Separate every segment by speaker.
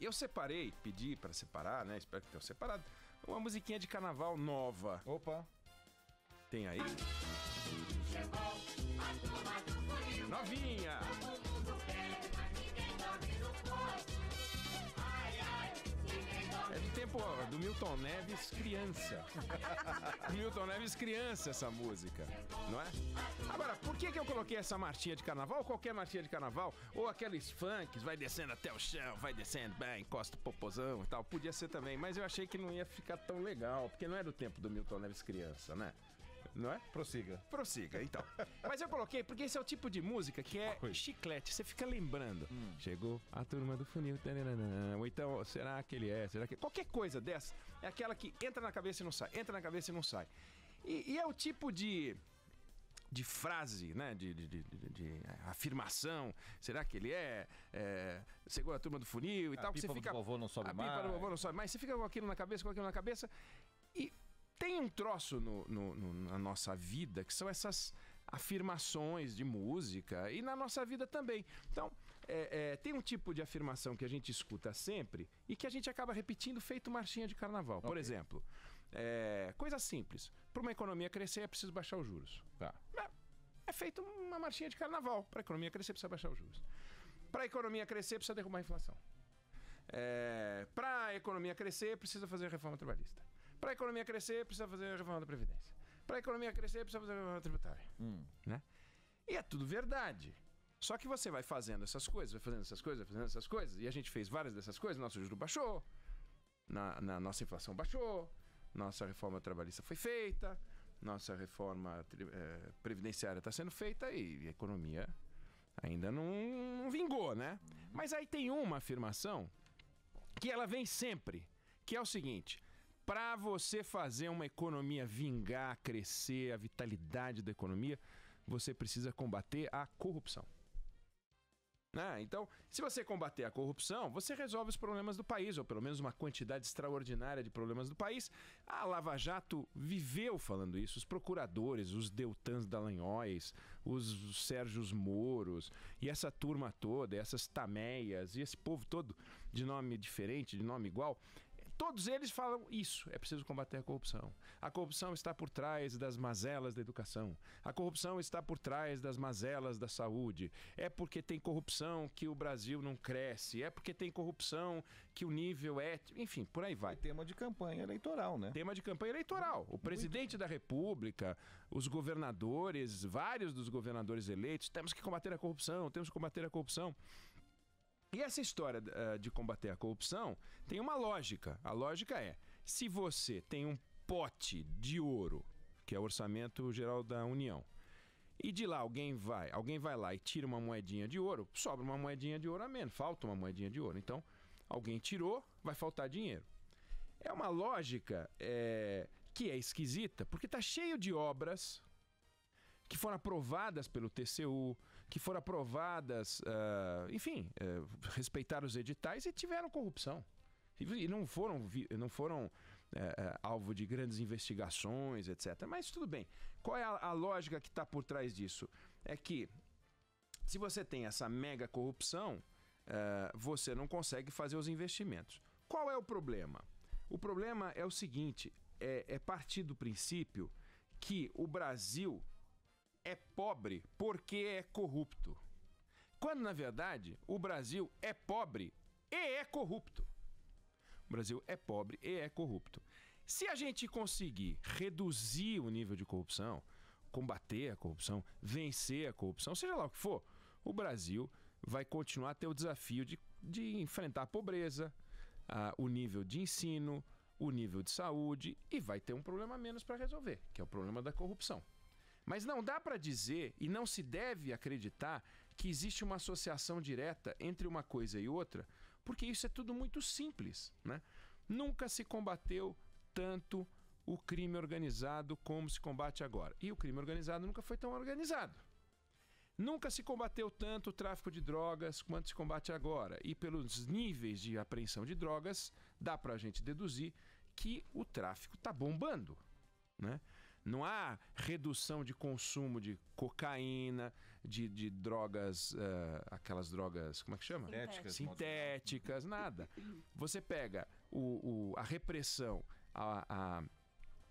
Speaker 1: Eu separei, pedi para separar, né? Espero que tenham separado. Uma musiquinha de carnaval nova. Opa. Tem aí? Novinha! pô, do Milton Neves Criança. Milton Neves Criança essa música, não é? Agora, por que, que eu coloquei essa marchinha de carnaval, ou qualquer marchinha de carnaval, ou aqueles funks, vai descendo até o chão, vai descendo, bem, encosta o popozão e tal, podia ser também, mas eu achei que não ia ficar tão legal, porque não era é o tempo do Milton Neves Criança, né? Não é? Prossiga. Prossiga, então. Mas eu coloquei porque esse é o tipo de música que é Oi. chiclete, você fica lembrando. Hum. Chegou a turma do funil. Ou então, será que ele é? Será que. É? Qualquer coisa dessa é aquela que entra na cabeça e não sai, entra na cabeça e não sai. e, e é o tipo de de frase, né? De, de, de, de, afirmação. Será que ele é? é chegou a turma do funil e a tal. Pipa que você fica, do vovô não sobe a mais. A pipa do vovô não sobe mais. Você fica com aquilo na cabeça, com aquilo na cabeça. E tem um troço no, no, no, na nossa vida que são essas afirmações de música e na nossa vida também. Então, é, é, tem um tipo de afirmação que a gente escuta sempre e que a gente acaba repetindo feito marchinha de carnaval. Okay. Por exemplo, é, coisa simples. Para uma economia crescer é preciso baixar os juros. Tá. É, é feito uma marchinha de carnaval. Para a economia crescer precisa baixar os juros. Para a economia crescer precisa derrubar a inflação. É, Para a economia crescer precisa fazer reforma trabalhista. Para a economia crescer, precisa fazer a reforma da Previdência. Para a economia crescer, precisa fazer a reforma tributária. Hum. Né? E é tudo verdade. Só que você vai fazendo essas coisas, vai fazendo essas coisas, vai fazendo essas coisas, e a gente fez várias dessas coisas, nosso juro baixou, na, na nossa inflação baixou, nossa reforma trabalhista foi feita, nossa reforma é, previdenciária está sendo feita e a economia ainda não, não vingou, né? Uhum. Mas aí tem uma afirmação que ela vem sempre, que é o seguinte: para você fazer uma economia vingar, crescer, a vitalidade da economia, você precisa combater a corrupção. Ah, então, se você combater a corrupção, você resolve os problemas do país, ou pelo menos uma quantidade extraordinária de problemas do país. A Lava Jato viveu falando isso. Os procuradores, os Deltans Dallagnóis, os Sérgios Moros, e essa turma toda, essas Tameias, e esse povo todo de nome diferente, de nome igual, Todos eles falam isso: é preciso combater a corrupção. A corrupção está por trás das mazelas da educação. A corrupção está por trás das mazelas da saúde. É porque tem corrupção que o Brasil não cresce. É porque tem corrupção que o nível é. Enfim, por aí vai. E tema de campanha eleitoral, né? Tema de campanha eleitoral. O presidente Muito. da República, os governadores, vários dos governadores eleitos, temos que combater a corrupção, temos que combater a corrupção. E essa história uh, de combater a corrupção tem uma lógica. A lógica é: se você tem um pote de ouro, que é o orçamento geral da União, e de lá alguém vai, alguém vai lá e tira uma moedinha de ouro, sobra uma moedinha de ouro a menos, falta uma moedinha de ouro. Então, alguém tirou, vai faltar dinheiro. É uma lógica é, que é esquisita, porque está cheio de obras que foram aprovadas pelo TCU, que foram aprovadas, uh, enfim, uh, respeitaram os editais e tiveram corrupção. E não foram, não foram eh, eh, alvo de grandes investigações, etc. Mas tudo bem. Qual é a, a lógica que está por trás disso? É que se você tem essa mega corrupção, você não consegue fazer os investimentos. Qual é o problema? O problema é o seguinte: é, é partir do princípio que o Brasil é pobre porque é corrupto. Quando, na verdade, o Brasil é pobre e é corrupto. O Brasil é pobre e é corrupto. Se a gente conseguir reduzir o nível de corrupção, combater a corrupção, vencer a corrupção, seja lá o que for, o Brasil vai continuar a ter o desafio de, de enfrentar a pobreza, a, o nível de ensino, o nível de saúde e vai ter um problema menos para resolver, que é o problema da corrupção. Mas não dá para dizer e não se deve acreditar que existe uma associação direta entre uma coisa e outra, porque isso é tudo muito simples, né? Nunca se combateu tanto o crime organizado como se combate agora. E o crime organizado nunca foi tão organizado. Nunca se combateu tanto o tráfico de drogas quanto se combate agora. E pelos níveis de apreensão de drogas, dá para a gente deduzir que o tráfico está bombando. Né? Não há redução de consumo de cocaína, de, de drogas, uh, aquelas drogas, como é que chama? Sintéticas. Sintéticas, nada. Você pega o, o a repressão a, a,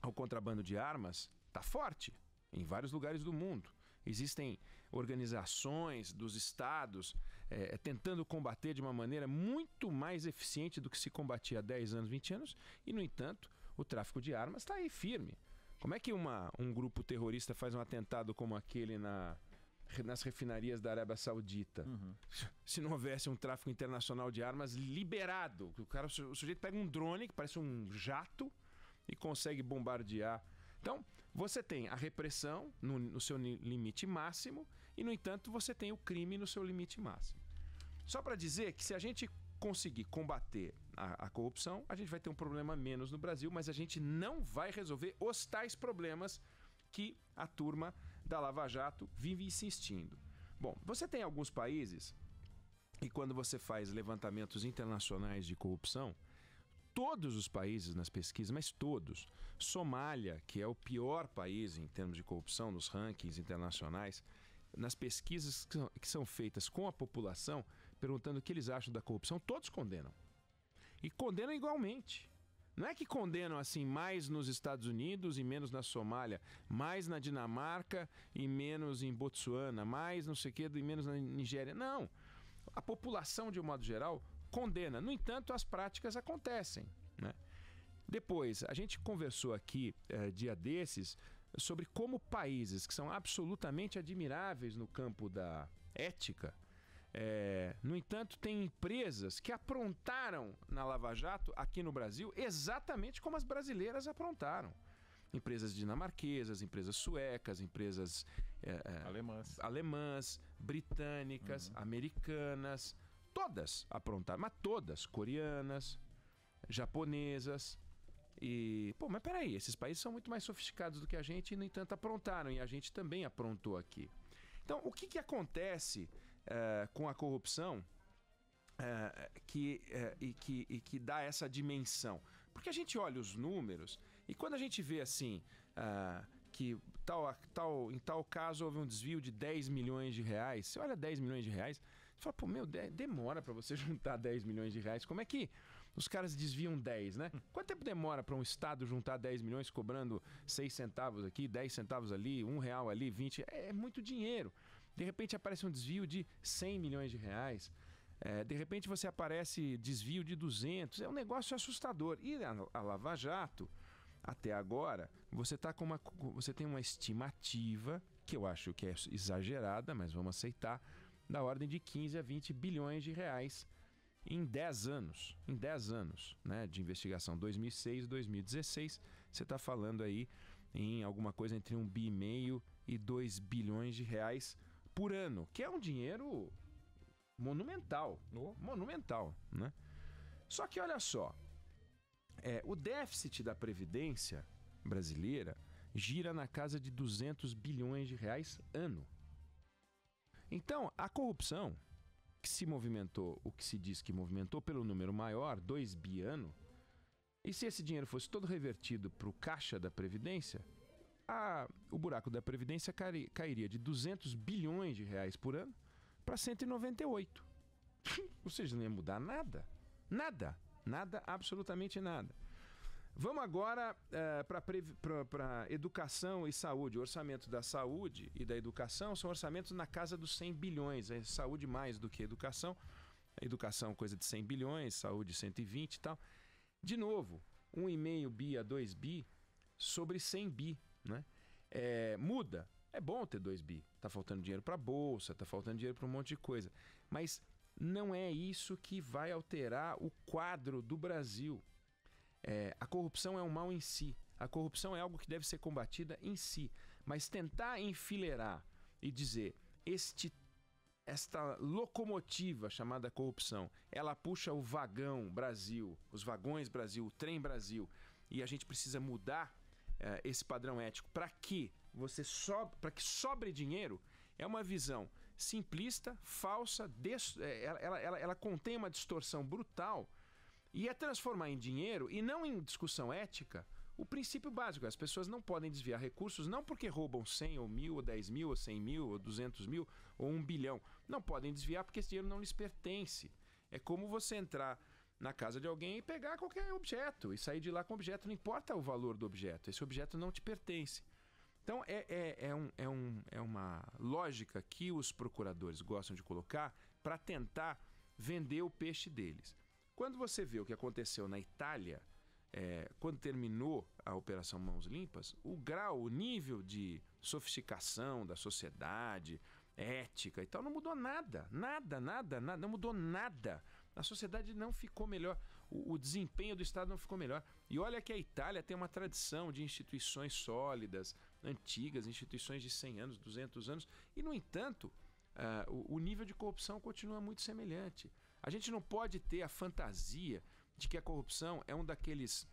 Speaker 1: ao contrabando de armas, está forte em vários lugares do mundo. Existem organizações dos estados é, tentando combater de uma maneira muito mais eficiente do que se combatia há 10 anos, 20 anos, e, no entanto, o tráfico de armas está aí firme. Como é que uma, um grupo terrorista faz um atentado como aquele na, nas refinarias da Arábia Saudita. Uhum. Se não houvesse um tráfico internacional de armas liberado, o, cara, o sujeito pega um drone que parece um jato e consegue bombardear. Então, você tem a repressão no, no seu limite máximo e, no entanto, você tem o crime no seu limite máximo. Só para dizer que se a gente conseguir combater a, a corrupção, a gente vai ter um problema menos no Brasil, mas a gente não vai resolver os tais problemas que a turma da Lava Jato vive insistindo. Bom, você tem alguns países e quando você faz levantamentos internacionais de corrupção, todos os países nas pesquisas, mas todos, Somália, que é o pior país em termos de corrupção nos rankings internacionais, nas pesquisas que são, que são feitas com a população, perguntando o que eles acham da corrupção, todos condenam e condenam igualmente. Não é que condenam assim mais nos Estados Unidos e menos na Somália, mais na Dinamarca e menos em Botsuana, mais não sei o que e menos na Nigéria. Não. A população, de um modo geral, condena. No entanto, as práticas acontecem. Né? Depois, a gente conversou aqui, eh, dia desses, sobre como países que são absolutamente admiráveis no campo da ética é, no entanto, tem empresas que aprontaram na Lava Jato aqui no Brasil exatamente como as brasileiras aprontaram. Empresas dinamarquesas, empresas suecas, empresas é, é, alemãs. alemãs, britânicas, uhum. americanas, todas aprontaram, mas todas, coreanas, japonesas, e, pô, mas peraí, esses países são muito mais sofisticados do que a gente e, no entanto, aprontaram, e a gente também aprontou aqui. Então, o que, que acontece uh, com a corrupção uh, que, uh, e que, e que dá essa dimensão. Porque a gente olha os números e quando a gente vê assim ah, que tal, tal, em tal caso houve um desvio de 10 milhões de reais. Você olha 10 milhões de reais, você fala, pô, meu, de, demora para você juntar 10 milhões de reais. Como é que os caras desviam 10, né? Quanto tempo demora para um Estado juntar 10 milhões cobrando 6 centavos aqui, 10 centavos ali, 1 real ali, 20? É, é muito dinheiro. De repente aparece um desvio de 100 milhões de reais. É, de repente você aparece desvio de 200. É um negócio assustador. E a Lava Jato, até agora, você, tá com uma, você tem uma estimativa, que eu acho que é exagerada, mas vamos aceitar, da ordem de 15 a 20 bilhões de reais em 10 anos, em 10 anos né, de investigação, 2006, 2016, você está falando aí em alguma coisa entre um bi e meio e 2 bilhões de reais por ano, que é um dinheiro monumental. Oh. Monumental, né? Só que olha só, é, o déficit da Previdência brasileira gira na casa de 200 bilhões de reais ano. Então, a corrupção, que se movimentou, o que se diz que movimentou pelo número maior, 2 bi ano, e se esse dinheiro fosse todo revertido para o caixa da Previdência, a, o buraco da Previdência cairia de 200 bilhões de reais por ano para 198. Ou seja, não ia mudar nada. Nada. Nada, absolutamente nada. Vamos agora eh, para educação e saúde. O orçamento da saúde e da educação são orçamentos na casa dos 100 bilhões. É saúde mais do que educação. A educação, coisa de 100 bilhões, saúde 120 e tal. De novo, 1,5 bi a 2 bi sobre 100 bi né? É, muda. É bom ter 2 bi. Tá faltando dinheiro para bolsa, tá faltando dinheiro para um monte de coisa. Mas não é isso que vai alterar o quadro do Brasil. É, a corrupção é um mal em si. A corrupção é algo que deve ser combatida em si. Mas tentar enfileirar e dizer este esta locomotiva chamada corrupção, ela puxa o vagão Brasil, os vagões Brasil, o trem Brasil, e a gente precisa mudar é, esse padrão ético para que você so, para que sobre dinheiro é uma visão simplista, falsa, des, eh, ela, ela, ela, ela contém uma distorção brutal e é transformar em dinheiro e não em discussão ética o princípio básico. As pessoas não podem desviar recursos não porque roubam 100 ou 1000 ou 10 mil ou 100 mil ou 200 mil ou 1 bilhão. Não podem desviar porque esse dinheiro não lhes pertence. É como você entrar na casa de alguém e pegar qualquer objeto e sair de lá com objeto, não importa o valor do objeto, esse objeto não te pertence. Então é, é, é, um, é, um, é uma lógica que os procuradores gostam de colocar para tentar vender o peixe deles. Quando você vê o que aconteceu na Itália, é, quando terminou a Operação Mãos Limpas, o grau, o nível de sofisticação da sociedade, ética e tal, não mudou nada. Nada, nada, nada, não mudou nada. A sociedade não ficou melhor, o, o, desempenho do Estado não ficou melhor. E olha que a Itália tem uma tradição de instituições sólidas, antigas, instituições de 100 anos, 200 anos, e no entanto, uh, o, o nível de corrupção continua muito semelhante. A gente não pode ter a fantasia de que a corrupção é um daqueles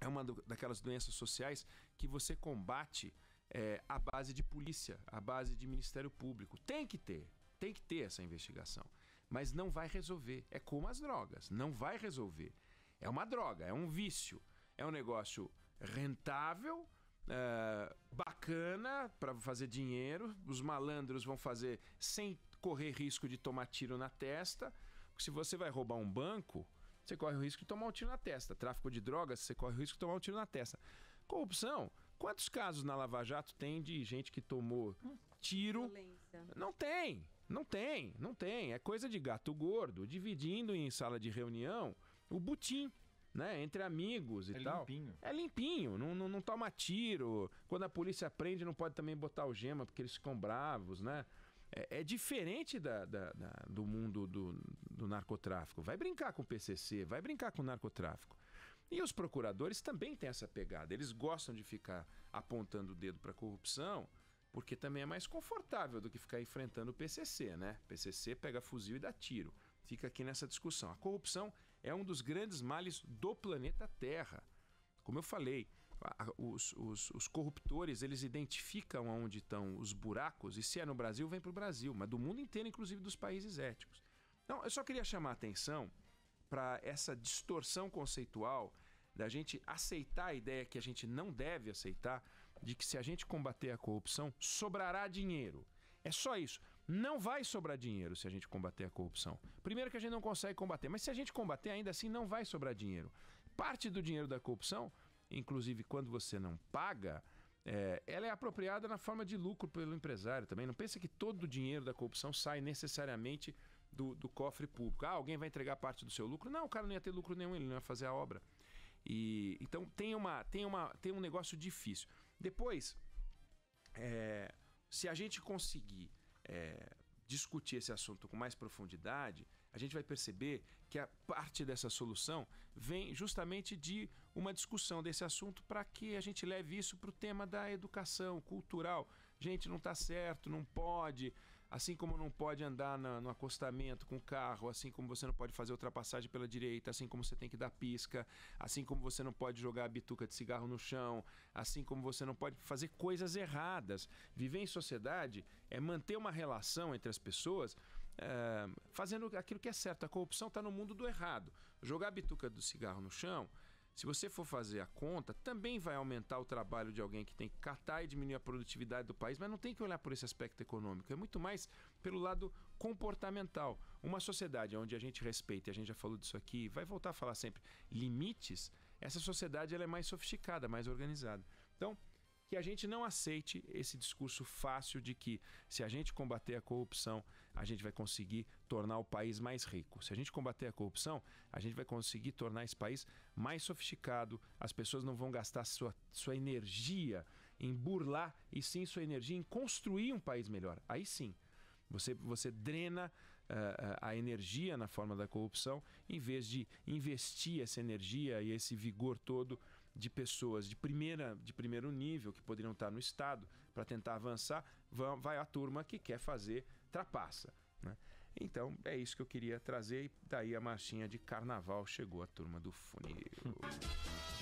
Speaker 1: é uma daquelas doenças sociais que você combate é, à base de polícia, à base de Ministério Público. Tem que ter, tem que ter essa investigação mas não vai resolver. É como as drogas, não vai resolver. É uma droga, é um vício, é um negócio rentável, uh, bacana para fazer dinheiro. Os malandros vão fazer sem correr risco de tomar tiro na testa. Porque se você vai roubar um banco, você corre o risco de tomar um tiro na testa. Tráfico de drogas, você corre o risco de tomar um tiro na testa. Corrupção, quantos casos na Lava Jato tem de gente que tomou tiro? Violência. Não tem. Não tem, não tem. É coisa de gato gordo, dividindo em sala de reunião o butim. Né, entre amigos e é tal. Limpinho. É limpinho. Não, não, não toma tiro. Quando a polícia prende, não pode também botar o gema porque eles ficam bravos, né? É, é, diferente da, da, da, do mundo do, do narcotráfico. Vai brincar com o PCC, vai brincar com o narcotráfico. E os procuradores também têm essa pegada. Eles gostam de ficar apontando o dedo para corrupção porque também é mais confortável do que ficar enfrentando o PCC, né? PCC pega fuzil e dá tiro. Fica aqui nessa discussão. A corrupção é um dos grandes males do planeta Terra. Como eu falei, os, os, os corruptores eles identificam onde estão os buracos e se é no Brasil, vem para o Brasil, mas do mundo inteiro, inclusive dos países éticos. Então, eu só queria chamar a atenção para essa distorção conceitual da gente aceitar a ideia que a gente não deve aceitar de que se a gente combater a corrupção, sobrará dinheiro. É só isso. Não vai sobrar dinheiro se a gente combater a corrupção. Primeiro que a gente não consegue combater, mas se a gente combater ainda assim não vai sobrar dinheiro. Parte do dinheiro da corrupção, inclusive quando você não paga, é, ela é apropriada na forma de lucro pelo empresário também. Não pensa que todo o dinheiro da corrupção sai necessariamente do, do cofre público. Ah, alguém vai entregar parte do seu lucro? Não, o cara não ia ter lucro nenhum, ele não ia fazer a obra. E então tem uma tem uma tem um negócio difícil. Depois, é, se a gente conseguir é, discutir esse assunto com mais profundidade, a gente vai perceber que a parte dessa solução vem justamente de uma discussão desse assunto para que a gente leve isso para o tema da educação cultural. Gente, não está certo, não pode, Assim como não pode andar na, no acostamento com o carro, assim como você não pode fazer ultrapassagem pela direita, assim como você tem que dar pisca, assim como você não pode jogar a bituca de cigarro no chão, assim como você não pode fazer coisas erradas. Viver em sociedade é manter uma relação entre as pessoas é, fazendo aquilo que é certo. A corrupção está no mundo do errado. Jogar a bituca do cigarro no chão se você for fazer a conta, também vai aumentar o trabalho de alguém que tem que catar e diminuir a produtividade do país, mas não tem que olhar por esse aspecto econômico, é muito mais pelo lado comportamental. Uma sociedade onde a gente respeita, e a gente já falou disso aqui, vai voltar a falar sempre, limites, essa sociedade ela é mais sofisticada, mais organizada. Então, que a gente não aceite esse discurso fácil de que se a gente combater a corrupção, a gente vai conseguir tornar o país mais rico. Se a gente combater a corrupção, a gente vai conseguir tornar esse país mais sofisticado, as pessoas não vão gastar sua, sua energia em burlar e sim sua energia em construir um país melhor. Aí sim. Você, você drena uh, a energia na forma da corrupção, em vez de investir essa energia e esse vigor todo de pessoas de, primeira, de primeiro nível que poderiam estar no Estado para tentar avançar, vai a turma que quer fazer trapaça. Né? Então é isso que eu queria trazer, e daí a marchinha de carnaval chegou a turma do funil.